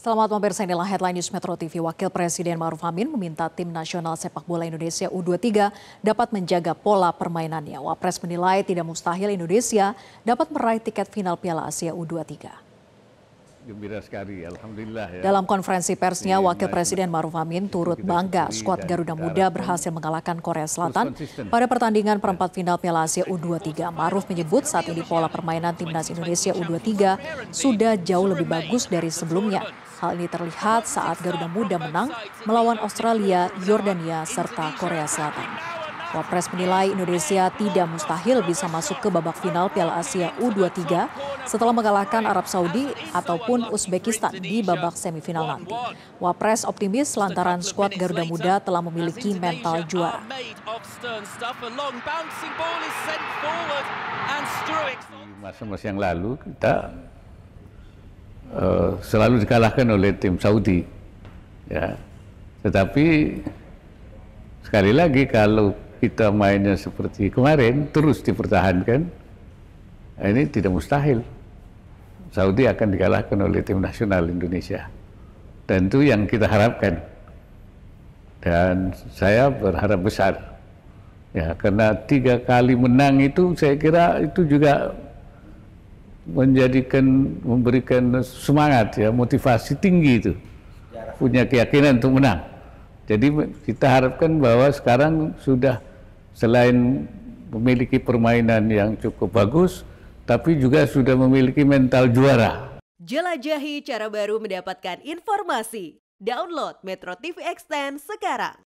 Selamat pemirsa inilah headline News Metro TV. Wakil Presiden Maruf Amin meminta tim nasional sepak bola Indonesia U23 dapat menjaga pola permainannya. Wapres menilai tidak mustahil Indonesia dapat meraih tiket final Piala Asia U23 gembira sekali, alhamdulillah. Ya. Dalam konferensi persnya, Wakil Presiden Maruf Amin turut bangga skuad Garuda Muda berhasil mengalahkan Korea Selatan pada pertandingan perempat final Piala Asia U23. Maruf menyebut saat ini pola permainan timnas Indonesia U23 sudah jauh lebih bagus dari sebelumnya. Hal ini terlihat saat Garuda Muda menang melawan Australia, Jordania serta Korea Selatan. Wapres menilai Indonesia tidak mustahil bisa masuk ke babak final Piala Asia U23 setelah mengalahkan Arab Saudi ataupun Uzbekistan di babak semifinal nanti. Wapres optimis lantaran skuad Garuda Muda telah memiliki mental juara. Masa-masa yang lalu kita uh, selalu dikalahkan oleh tim Saudi, ya. Tetapi sekali lagi kalau kita mainnya seperti kemarin terus dipertahankan, nah, ini tidak mustahil. Saudi akan dikalahkan oleh tim nasional Indonesia. Dan itu yang kita harapkan. Dan saya berharap besar. Ya, karena tiga kali menang itu saya kira itu juga menjadikan memberikan semangat ya motivasi tinggi itu punya keyakinan untuk menang jadi kita harapkan bahwa sekarang sudah selain memiliki permainan yang cukup bagus, tapi juga sudah memiliki mental juara. Jelajahi cara baru mendapatkan informasi. Download Metro TV Extend sekarang.